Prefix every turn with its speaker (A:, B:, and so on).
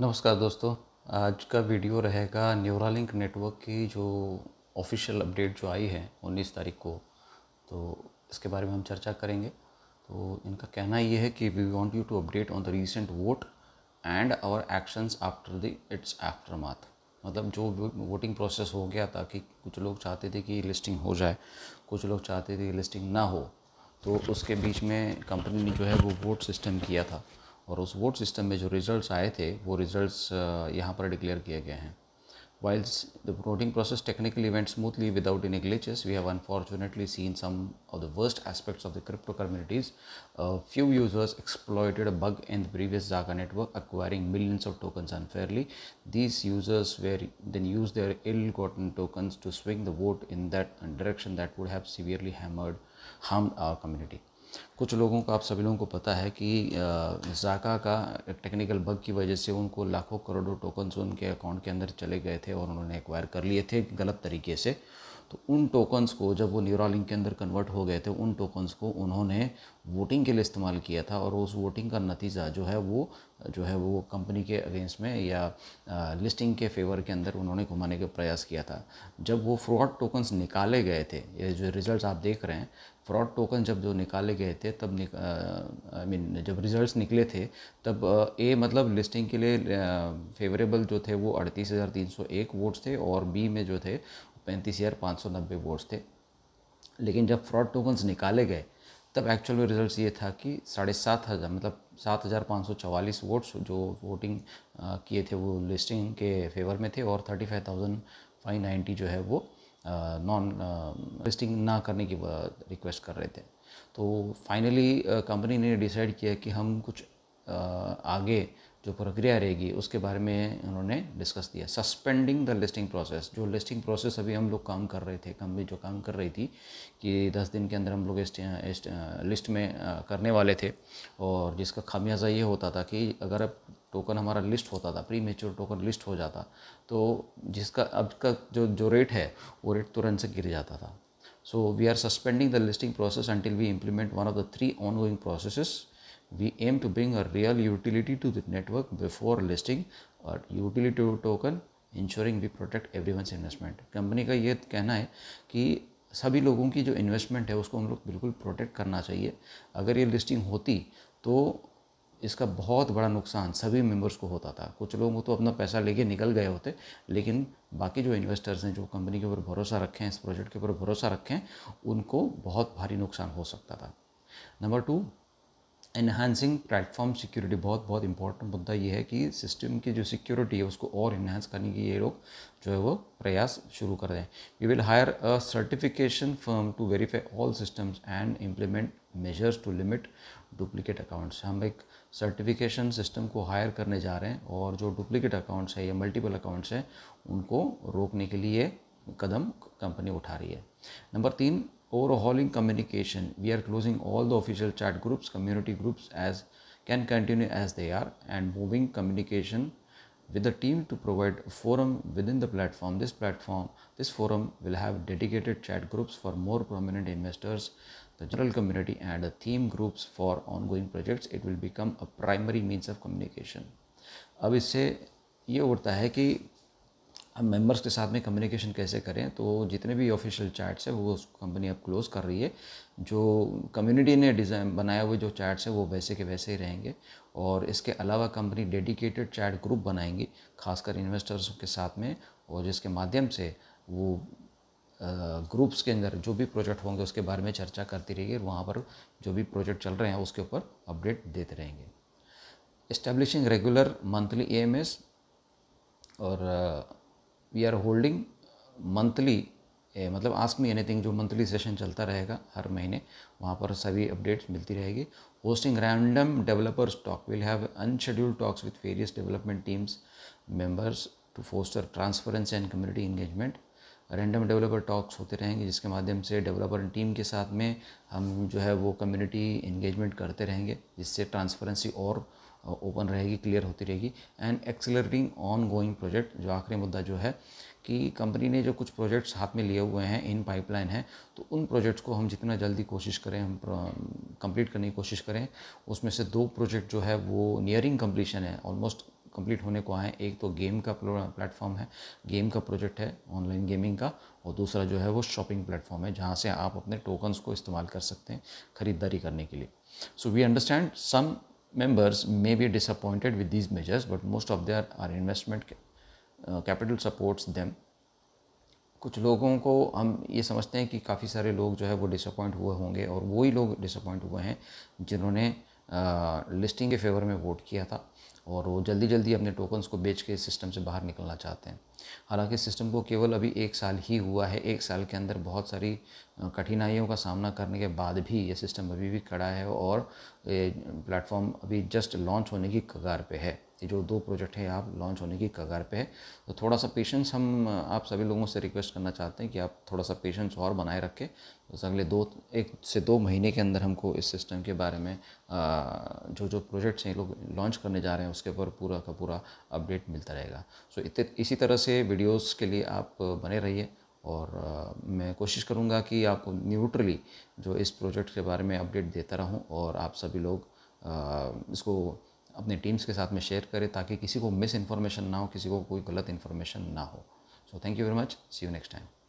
A: नमस्कार दोस्तों आज का वीडियो रहेगा न्यूरालिंक नेटवर्क की जो ऑफिशियल अपडेट जो आई है 19 तारीख को तो इसके बारे में हम चर्चा करेंगे तो इनका कहना ये है कि we want you to update on the recent vote and our actions after the it's aftermath मतलब जो वोटिंग प्रोसेस हो गया था कि कुछ लोग चाहते थे कि लिस्टिंग हो जाए कुछ लोग चाहते थे कि लिस्टिंग ना हो तो उसके बीच में कंपनी ने जो है वो वोट सिस्टम किया था और उस वोट सिस्टम में जो रिज़ल्ट्स आए थे वो Whilst the voting process technically went smoothly without any glitches, we have unfortunately seen some of the worst aspects of the crypto communities. Uh, few users exploited a bug in the previous Zaka network, acquiring millions of tokens unfairly. These users were then used their ill-gotten tokens to swing the vote in that direction that would have severely hammered harmed our community. कुछ लोगों को आप सभी लोगों को पता है कि जाका का टेक्निकल बग की वजह से उनको लाखों करोड़ों टोकन्स उनके अकाउंट के अंदर चले गए थे और उन्होंने एक्वायर कर लिए थे गलत तरीके से तो उन टोकन्स को जब वो न्यूरालिंक के अंदर कन्वर्ट हो गए थे उन टोकन्स को उन्होंने वोटिंग के लिए इस्तेमाल किया था और उस वोटिंग का नतीजा जो है वो जो है वो कंपनी के अगेंस्ट में या लिस्टिंग के फेवर के अंदर उन्होंने घुमाने का प्रयास किया था जब वो फ्रॉड टोकन्स निकाले गए थे ये जो रिज़ल्ट आप देख रहे हैं फ्रॉड टोकन जब जो निकाले गए थे तब आई मीन जब रिजल्ट्स निकले थे तब ए मतलब लिस्टिंग के लिए फेवरेबल जो थे वो अड़तीस हज़ार तीन सौ एक वोट्स थे और बी में जो थे पैंतीस हज़ार पाँच सौ नब्बे वोट्स थे लेकिन जब फ्रॉड टोकन्स निकाले गए तब एक्चुअल में रिजल्ट ये था कि साढ़े सात हज़ार मतलब सात हज़ार पाँच सौ चवालीस वोट्स जो वोटिंग किए थे वो लिस्टिंग के फेवर में थे और thirty five thousand five ninety जो है वो नॉन लिस्टिंग ना करने की रिक्वेस्ट कर रहे थे तो फाइनली कंपनी ने डिसाइड किया कि हम कुछ आगे जो प्रक्रिया रहेगी उसके बारे में उन्होंने डिस्कस किया सस्पेंडिंग द लिस्टिंग प्रोसेस जो लिस्टिंग प्रोसेस अभी हम लोग काम कर रहे थे कंपनी जो काम कर रही थी कि दस दिन के अंदर हम लोग लिस्ट में करने वाले थे और जिसका खामियाजा ये होता था कि अगर अब टोकन हमारा लिस्ट होता था प्री मेच्योर टोकन लिस्ट हो जाता तो जिसका अब का जो जो रेट है वो रेट तुरंत से गिर जाता था so we are suspending the listing process until we implement one of the three ongoing processes we aim to bring a real utility to the network before listing a utility token ensuring we protect everyone investment company का ये कहना है कि सभी लोगों की जो investment है उसको हम लोग बिल्कुल प्रोटेक्ट करना चाहिए अगर ये लिस्टिंग होती तो इसका बहुत बड़ा नुकसान सभी मेंबर्स को होता था कुछ लोगों को तो अपना पैसा लेके निकल गए होते लेकिन बाकी जो इन्वेस्टर्स हैं जो कंपनी के ऊपर भरोसा रखें इस प्रोजेक्ट के ऊपर भरोसा रखें उनको बहुत भारी नुकसान हो सकता था number two enhancing platform security बहुत बहुत इंपॉर्टेंट मुद्दा ये है कि सिस्टम की जो सिक्योरिटी है उसको और इन्हांस करने की ये लोग जो है वो प्रयास शुरू कर रहे हैं we will hire a certification firm to verify all systems and implement measures to limit duplicate accounts हम एक सर्टिफिकेशन सिस्टम को हायर करने जा रहे हैं और जो डुप्लीकेट अकाउंट्स है या मल्टीपल अकाउंट्स हैं उनको रोकने के लिए कदम कंपनी उठा रही है नंबर तीन overhauling communication. We are closing all the official chat groups, community groups as can continue as they are and moving communication with the team to provide a forum within the platform. This platform, this forum will have dedicated chat groups for more prominent investors, the general community and the theme groups for ongoing projects. It will become a primary means of communication. अब इससे ये उठता है कि हम members के साथ में कम्युनिकेशन कैसे करें तो जितने भी ऑफिशियल चैट्स है वो उस कंपनी अब क्लोज़ कर रही है जो कम्युनिटी ने डिज़ाइन बनाया हुए जो चैट्स है वो वैसे के वैसे ही रहेंगे और इसके अलावा कंपनी डेडिकेटेड चैट ग्रुप बनाएंगी खासकर इन्वेस्टर्स के साथ में और जिसके माध्यम से वो ग्रुप्स के अंदर जो भी प्रोजेक्ट होंगे उसके बारे में चर्चा करती रहेगी और वहाँ पर जो भी प्रोजेक्ट चल रहे हैं उसके ऊपर अपडेट देते रहेंगे इस्टेब्लिशिंग रेगुलर मंथली एएमएस और वी आर होल्डिंग मंथली मतलब आस्क मी एनीथिंग जो मंथली सेशन चलता रहेगा हर महीने वहाँ पर सभी अपडेट्स मिलती रहेगी hosting random developers talk will have unscheduled talks with various development teams members to foster transparency and community engagement random developer talks होते रहेंगे जिसके माध्यम से डेवलपर टीम के साथ में हम जो है वो कम्युनिटी इंगेजमेंट करते रहेंगे जिससे ट्रांसपेरेंसी और ओपन रहेगी क्लियर होती रहेगी and accelerating ongoing project जो आखिरी मुद्दा जो है कि कंपनी ने जो कुछ प्रोजेक्ट्स हाथ में लिए हुए हैं इन पाइपलाइन है तो उन प्रोजेक्ट्स को हम जितना जल्दी कोशिश करें हम कंप्लीट करने की कोशिश करें उसमें से दो प्रोजेक्ट जो है वो नियरिंग कंप्लीशन है ऑलमोस्ट कंप्लीट होने को आए एक तो गेम का प्लेटफॉर्म है गेम का प्रोजेक्ट है ऑनलाइन गेमिंग का और दूसरा जो है वो शॉपिंग प्लेटफॉर्म है जहाँ से आप अपने टोकन्स को इस्तेमाल कर सकते हैं ख़रीदारी करने के लिए so we understand some members may be disappointed with these measures, but most of their our investment capital supports them. कुछ लोगों को हम ये समझते हैं कि काफ़ी सारे लोग जो है वो डिसअपॉइंट हुए होंगे और वही लोग डिसअपॉइंट हुए हैं जिन्होंने लिस्टिंग के फेवर में वोट किया था और वो जल्दी जल्दी अपने टोकन्स को बेच के सिस्टम से बाहर निकलना चाहते हैं हालांकि सिस्टम को केवल अभी एक साल ही हुआ है एक साल के अंदर बहुत सारी कठिनाइयों का सामना करने के बाद भी ये सिस्टम अभी भी खड़ा है और प्लेटफॉर्म अभी जस्ट लॉन्च होने की कगार पे है ये जो दो प्रोजेक्ट हैं आप लॉन्च होने की कगार पे है तो थोड़ा सा पेशेंस हम आप सभी लोगों से रिक्वेस्ट करना चाहते हैं कि आप थोड़ा सा पेशेंस और बनाए रखें बस अगले दो एक से दो महीने के अंदर हमको इस सिस्टम के बारे में जो जो प्रोजेक्ट्स हैं लोग लॉन्च करने जा रहे हैं उसके ऊपर पूरा का पूरा अपडेट मिलता रहेगा सो so, इसी तरह से वीडियोज़ के लिए आप बने रहिए और आ, मैं कोशिश करूँगा कि आपको न्यूट्रली जो इस प्रोजेक्ट के बारे में अपडेट देता रहूँ और आप सभी लोग आ, इसको अपनी टीम्स के साथ में शेयर करें ताकि किसी को मिस इन्फॉर्मेशन ना हो किसी को कोई गलत इन्फॉर्मेशन ना हो so thank you very much see you next time